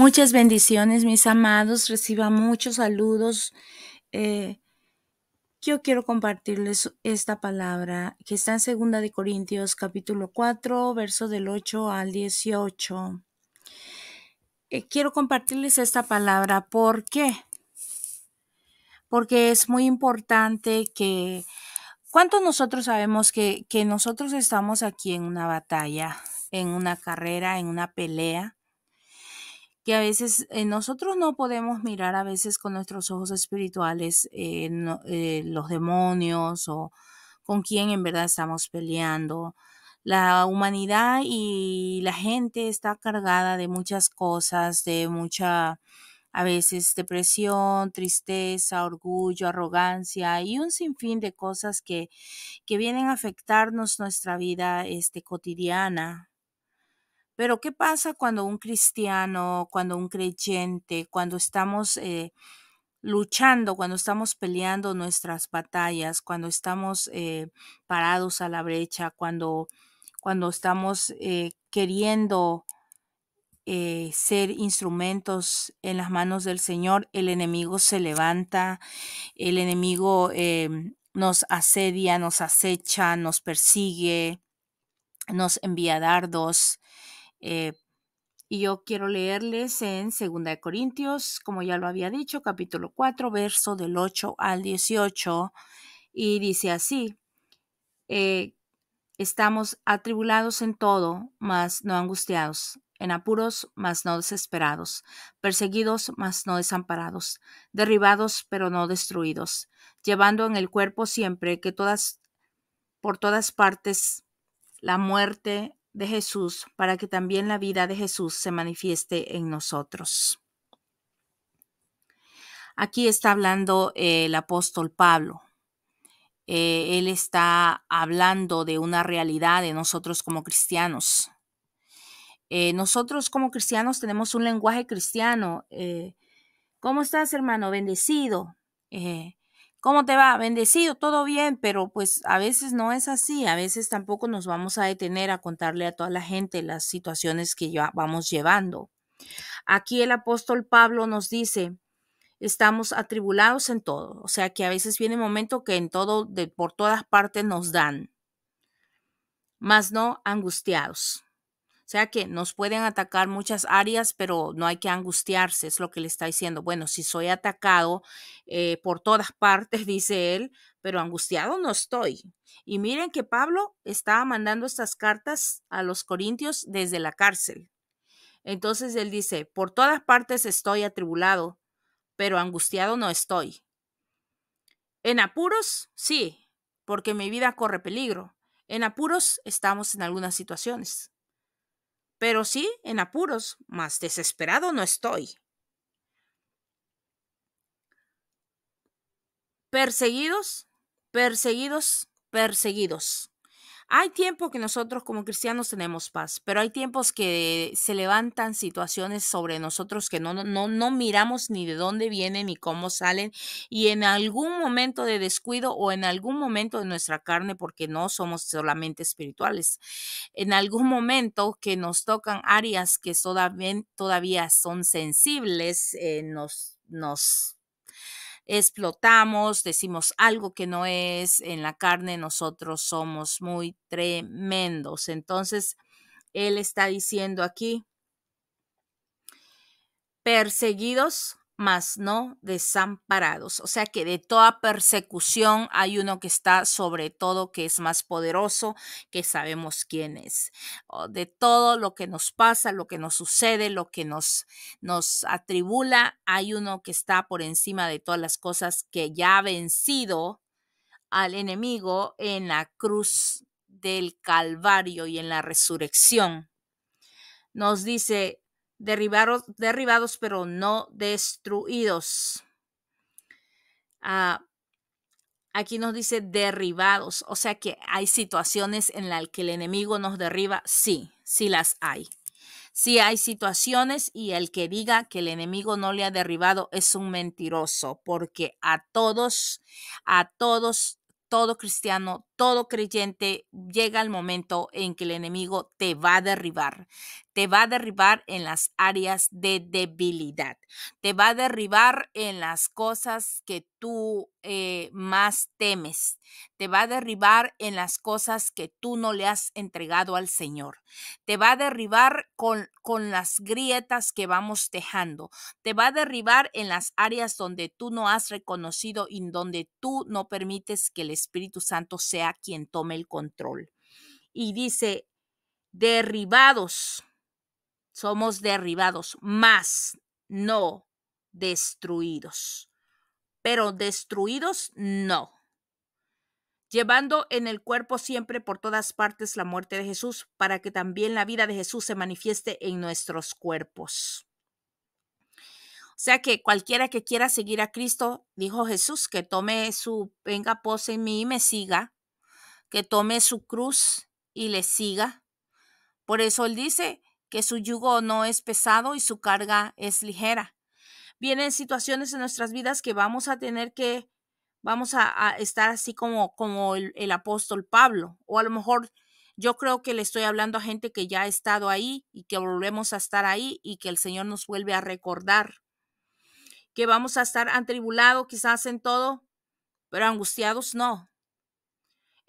Muchas bendiciones, mis amados. Reciba muchos saludos. Eh, yo quiero compartirles esta palabra que está en Segunda de Corintios capítulo 4, verso del 8 al 18. Eh, quiero compartirles esta palabra. ¿Por qué? Porque es muy importante que... ¿Cuántos nosotros sabemos que, que nosotros estamos aquí en una batalla, en una carrera, en una pelea? que a veces eh, nosotros no podemos mirar a veces con nuestros ojos espirituales eh, eh, los demonios o con quién en verdad estamos peleando. La humanidad y la gente está cargada de muchas cosas, de mucha, a veces depresión, tristeza, orgullo, arrogancia y un sinfín de cosas que, que vienen a afectarnos nuestra vida este, cotidiana, pero ¿qué pasa cuando un cristiano, cuando un creyente, cuando estamos eh, luchando, cuando estamos peleando nuestras batallas, cuando estamos eh, parados a la brecha, cuando, cuando estamos eh, queriendo ser instrumentos en las manos del Señor, el enemigo se levanta, el enemigo nos asedia, nos acecha, nos persigue, nos envía dardos, eh, y yo quiero leerles en 2 Corintios, como ya lo había dicho, capítulo 4, verso del 8 al 18, y dice así, eh, estamos atribulados en todo, mas no angustiados, en apuros, mas no desesperados, perseguidos, mas no desamparados, derribados, pero no destruidos, llevando en el cuerpo siempre que todas, por todas partes, la muerte de Jesús para que también la vida de Jesús se manifieste en nosotros. Aquí está hablando el apóstol Pablo. Eh, él está hablando de una realidad de nosotros como cristianos. Eh, nosotros como cristianos tenemos un lenguaje cristiano. Eh, ¿Cómo estás, hermano? Bendecido. ¿Cómo te va? Bendecido, todo bien, pero pues a veces no es así, a veces tampoco nos vamos a detener a contarle a toda la gente las situaciones que ya vamos llevando. Aquí el apóstol Pablo nos dice, estamos atribulados en todo, o sea que a veces viene momento que en todo, de, por todas partes nos dan, mas no angustiados. O sea que nos pueden atacar muchas áreas, pero no hay que angustiarse, es lo que le está diciendo. Bueno, si soy atacado eh, por todas partes, dice él, pero angustiado no estoy. Y miren que Pablo estaba mandando estas cartas a los corintios desde la cárcel. Entonces él dice, por todas partes estoy atribulado, pero angustiado no estoy. En apuros, sí, porque mi vida corre peligro. En apuros estamos en algunas situaciones pero sí en apuros, más desesperado no estoy. Perseguidos, perseguidos, perseguidos. Hay tiempos que nosotros como cristianos tenemos paz, pero hay tiempos que se levantan situaciones sobre nosotros que no, no, no miramos ni de dónde vienen ni cómo salen y en algún momento de descuido o en algún momento de nuestra carne, porque no somos solamente espirituales, en algún momento que nos tocan áreas que todavía, todavía son sensibles, eh, nos, nos explotamos, decimos algo que no es, en la carne nosotros somos muy tremendos. Entonces, él está diciendo aquí, perseguidos, más no desamparados. O sea que de toda persecución hay uno que está sobre todo, que es más poderoso, que sabemos quién es. Oh, de todo lo que nos pasa, lo que nos sucede, lo que nos, nos atribula, hay uno que está por encima de todas las cosas que ya ha vencido al enemigo en la cruz del Calvario y en la resurrección. Nos dice derribados, derribados pero no destruidos. Ah, aquí nos dice derribados, o sea que hay situaciones en las que el enemigo nos derriba, sí, sí las hay. Sí hay situaciones y el que diga que el enemigo no le ha derribado es un mentiroso, porque a todos, a todos, todo cristiano, todo creyente llega el momento en que el enemigo te va a derribar. Te va a derribar en las áreas de debilidad. Te va a derribar en las cosas que tú eh, más temes. Te va a derribar en las cosas que tú no le has entregado al Señor. Te va a derribar con, con las grietas que vamos dejando. Te va a derribar en las áreas donde tú no has reconocido y donde tú no permites que el Espíritu Santo sea quien tome el control. Y dice, derribados, somos derribados, más no destruidos. Pero destruidos no. Llevando en el cuerpo siempre por todas partes la muerte de Jesús, para que también la vida de Jesús se manifieste en nuestros cuerpos. O sea que cualquiera que quiera seguir a Cristo, dijo Jesús, que tome su, venga, pose en mí y me siga, que tome su cruz y le siga. Por eso él dice que su yugo no es pesado y su carga es ligera. Vienen situaciones en nuestras vidas que vamos a tener que, vamos a, estar así como, como el, apóstol Pablo, o a lo mejor yo creo que le estoy hablando a gente que ya ha estado ahí y que volvemos a estar ahí y que el Señor nos vuelve a recordar que vamos a estar atribulados, quizás en todo, pero angustiados no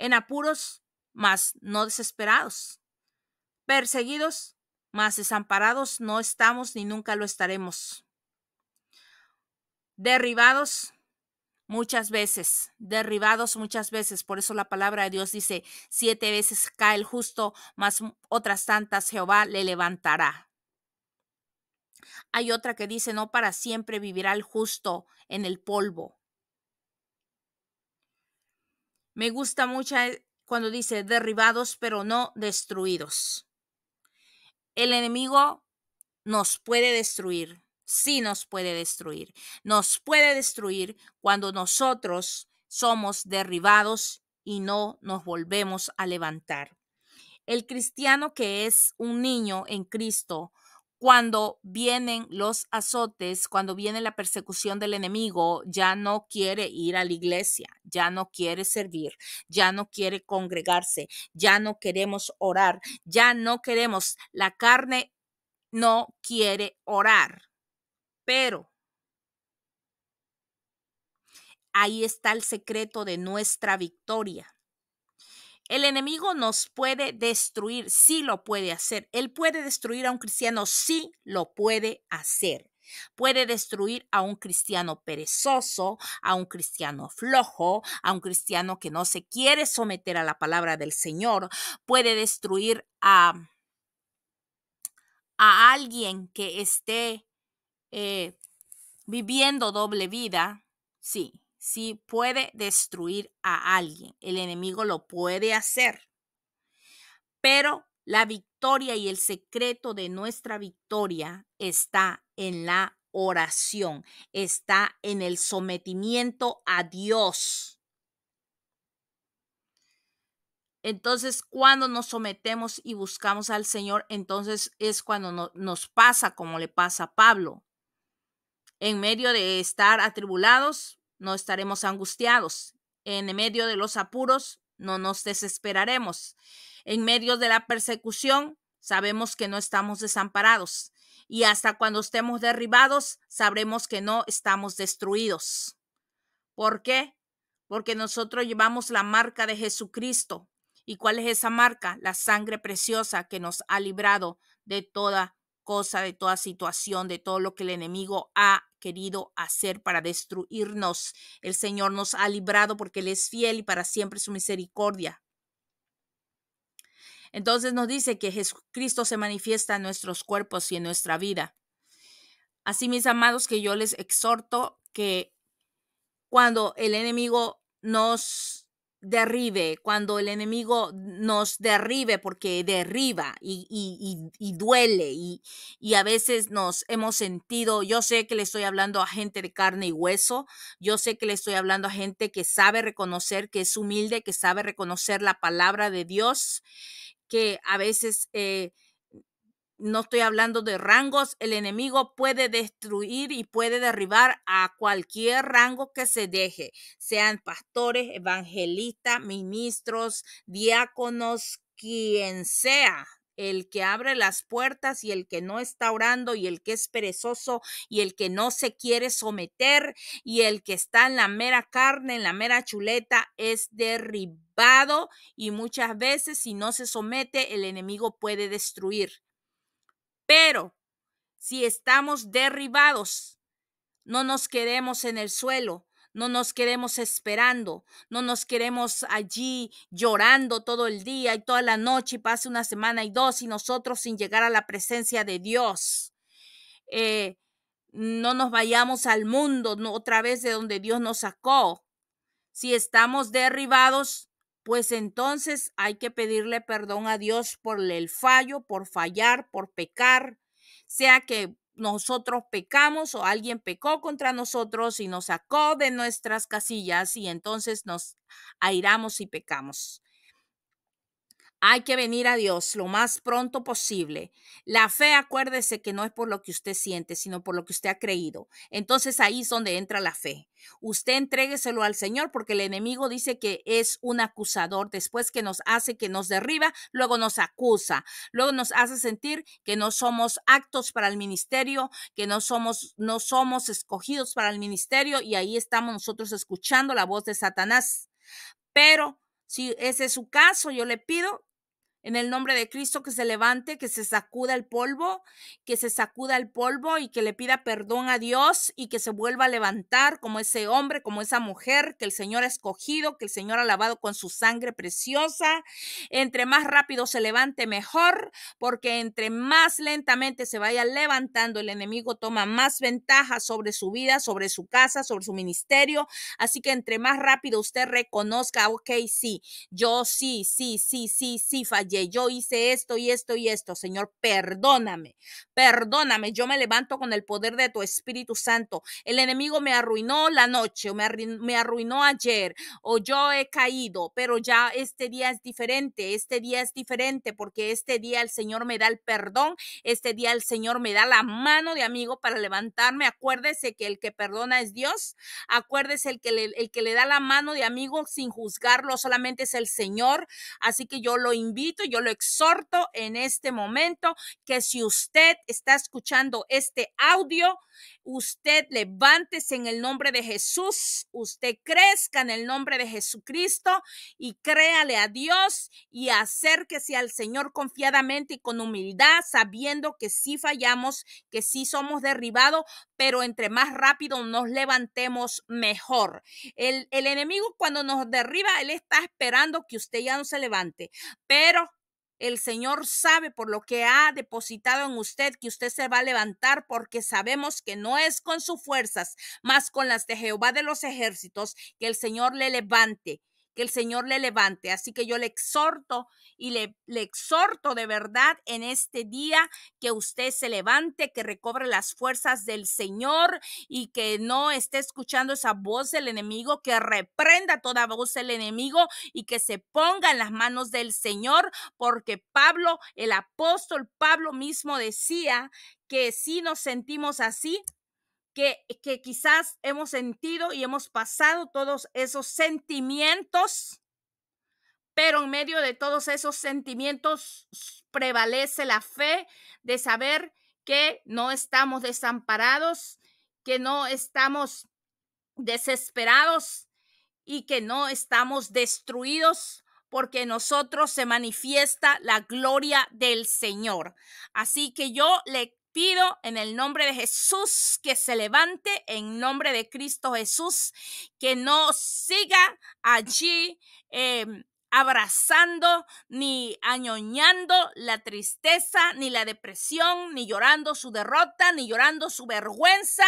en apuros, mas no desesperados, perseguidos, mas desamparados no estamos ni nunca lo estaremos. Derribados muchas veces, derribados muchas veces, por eso la palabra de Dios dice, siete veces cae el justo, mas otras tantas Jehová le levantará. Hay otra que dice, no para siempre vivirá el justo en el polvo. Me gusta mucho eh, cuando dice derribados pero no destruidos. El enemigo nos puede destruir, sí nos puede destruir. Nos puede destruir cuando nosotros somos derribados y no nos volvemos a levantar. El cristiano que es un niño en Cristo cuando vienen los azotes, cuando viene la persecución del enemigo, ya no quiere ir a la iglesia, ya no quiere servir, ya no quiere congregarse, ya no queremos orar, ya no queremos, la carne no quiere orar, pero ahí está el secreto de nuestra victoria. El enemigo nos puede destruir, sí lo puede hacer. Él puede destruir a un cristiano, sí lo puede hacer. Puede destruir a un cristiano perezoso, a un cristiano flojo, a un cristiano que no se quiere someter a la palabra del Señor. Puede destruir a, a alguien que esté eh, viviendo doble vida, sí, si puede destruir a alguien. El enemigo lo puede hacer. Pero la victoria y el secreto de nuestra victoria está en la oración, está en el sometimiento a Dios. Entonces, cuando nos sometemos y buscamos al Señor, entonces es cuando nos pasa como le pasa a Pablo. En medio de estar atribulados, no estaremos angustiados. En medio de los apuros, no nos desesperaremos. En medio de la persecución, sabemos que no estamos desamparados. Y hasta cuando estemos derribados, sabremos que no estamos destruidos. ¿Por qué? Porque nosotros llevamos la marca de Jesucristo. ¿Y cuál es esa marca? La sangre preciosa que nos ha librado de toda cosa, de toda situación, de todo lo que el enemigo ha querido hacer para destruirnos. El Señor nos ha librado porque Él es fiel y para siempre su misericordia. Entonces nos dice que Jesucristo se manifiesta en nuestros cuerpos y en nuestra vida. Así, mis amados, que yo les exhorto que cuando el enemigo nos derribe, cuando el enemigo nos derribe, porque derriba y, y, duele y, a veces nos hemos sentido, yo sé que le estoy hablando a gente de carne y hueso, yo sé que le estoy hablando a gente que sabe reconocer, que es humilde, que sabe reconocer la palabra de Dios, que a veces... Eh, no estoy hablando de rangos, el enemigo puede destruir y puede derribar a cualquier rango que se deje, sean pastores, evangelistas, ministros, diáconos, quien sea, el que abre las puertas y el que no está orando y el que es perezoso y el que no se quiere someter y el que está en la mera carne, en la mera chuleta, es derribado y muchas veces si no se somete el enemigo puede destruir. Pero si estamos derribados, no nos quedemos en el suelo, no nos quedemos esperando, no nos quedemos allí llorando todo el día y toda la noche y pase una semana y dos y nosotros sin llegar a la presencia de Dios. Eh, no nos vayamos al mundo no, otra vez de donde Dios nos sacó. Si estamos derribados, pues entonces hay que pedirle perdón a Dios por el fallo, por fallar, por pecar, sea que nosotros pecamos o alguien pecó contra nosotros y nos sacó de nuestras casillas y entonces nos airamos y pecamos. Hay que venir a Dios lo más pronto posible. La fe, acuérdese que no es por lo que usted siente, sino por lo que usted ha creído. Entonces ahí es donde entra la fe. Usted entrégueselo al Señor porque el enemigo dice que es un acusador. Después que nos hace que nos derriba, luego nos acusa. Luego nos hace sentir que no somos actos para el ministerio, que no somos, no somos escogidos para el ministerio y ahí estamos nosotros escuchando la voz de Satanás. Pero si ese es su caso, yo le pido en el nombre de Cristo que se levante, que se sacuda el polvo, que se sacuda el polvo y que le pida perdón a Dios y que se vuelva a levantar como ese hombre, como esa mujer que el Señor ha escogido, que el Señor ha lavado con su sangre preciosa. Entre más rápido se levante, mejor, porque entre más lentamente se vaya levantando, el enemigo toma más ventaja sobre su vida, sobre su casa, sobre su ministerio. Así que entre más rápido usted reconozca, ok, sí, yo sí, sí, sí, sí, sí, fallé yo hice esto y esto y esto, Señor, perdóname, perdóname, yo me levanto con el poder de tu Espíritu Santo. El enemigo me arruinó la noche, o me arruinó, ayer, o yo he caído, pero ya este día es diferente, este día es diferente, porque este día el Señor me da el perdón, este día el Señor me da la mano de amigo para levantarme. Acuérdese que el que perdona es Dios, acuérdese el que el que le da la mano de amigo sin juzgarlo, solamente es el Señor. Así que yo lo invito yo lo exhorto en este momento que si usted está escuchando este audio, Usted levántese en el nombre de Jesús, usted crezca en el nombre de Jesucristo y créale a Dios y acérquese al Señor confiadamente y con humildad, sabiendo que si fallamos, que si somos derribados, pero entre más rápido nos levantemos mejor. El, el enemigo cuando nos derriba, él está esperando que usted ya no se levante, pero el Señor sabe por lo que ha depositado en usted que usted se va a levantar porque sabemos que no es con sus fuerzas, más con las de Jehová de los ejércitos que el Señor le levante que el Señor le levante. Así que yo le exhorto y le, exhorto de verdad en este día que usted se levante, que recobre las fuerzas del Señor y que no esté escuchando esa voz del enemigo, que reprenda toda voz del enemigo y que se ponga en las manos del Señor, porque Pablo, el apóstol Pablo mismo decía que si nos sentimos así, que, quizás hemos sentido y hemos pasado todos esos sentimientos, pero en medio de todos esos sentimientos prevalece la fe de saber que no estamos desamparados, que no estamos desesperados y que no estamos destruidos porque en nosotros se manifiesta la gloria del Señor. Así que yo le pido en el nombre de Jesús que se levante, en nombre de Cristo Jesús, que no siga allí. Em, abrazando ni añoñando la tristeza, ni la depresión, ni llorando su derrota, ni llorando su vergüenza.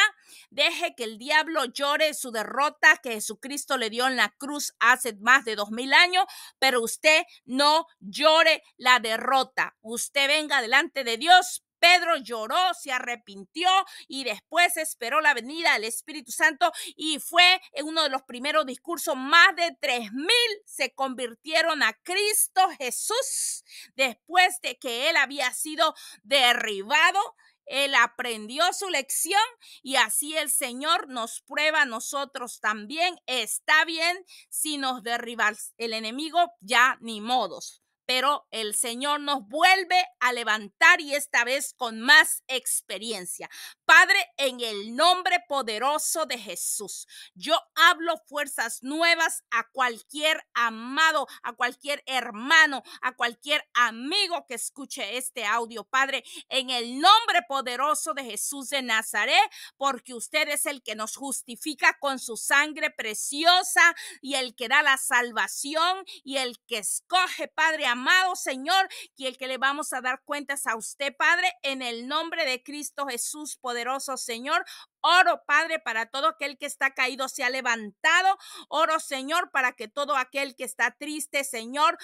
Deje que el diablo llore su derrota que Jesucristo le dio en la cruz hace más de dos mil años, pero usted no llore la derrota. Usted venga delante de Dios Pedro lloró, se arrepintió y después esperó la venida del Espíritu Santo y fue uno de los primeros discursos. Más de tres mil se convirtieron a Cristo Jesús después de que él había sido derribado él aprendió su lección y así el Señor nos prueba a nosotros también. Está bien si nos derriba el enemigo, ya ni modos pero el Señor nos vuelve a levantar y esta vez con más experiencia. Padre, en el nombre poderoso de Jesús, yo hablo fuerzas nuevas a cualquier amado, a cualquier hermano, a cualquier amigo que escuche este audio, Padre, en el nombre poderoso de Jesús de Nazaret, porque usted es el que nos justifica con su sangre preciosa y el que da la salvación y el que escoge, Padre, amado Señor, y el que le vamos a dar cuentas a usted, Padre, en el nombre de Cristo Jesús, poderoso Señor. Oro, Padre, para todo aquel que está caído se ha levantado. Oro, Señor, para que todo aquel que está triste, Señor,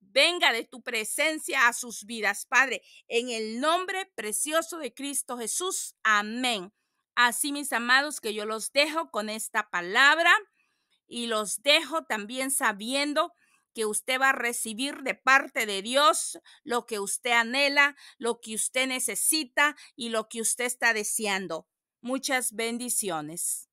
venga de tu presencia a sus vidas, Padre, en el nombre precioso de Cristo Jesús. Amén. Así, mis amados, que yo los dejo con esta palabra y los dejo también sabiendo que usted va a recibir de parte de Dios lo que usted anhela, lo que usted necesita y lo que usted está deseando. Muchas bendiciones.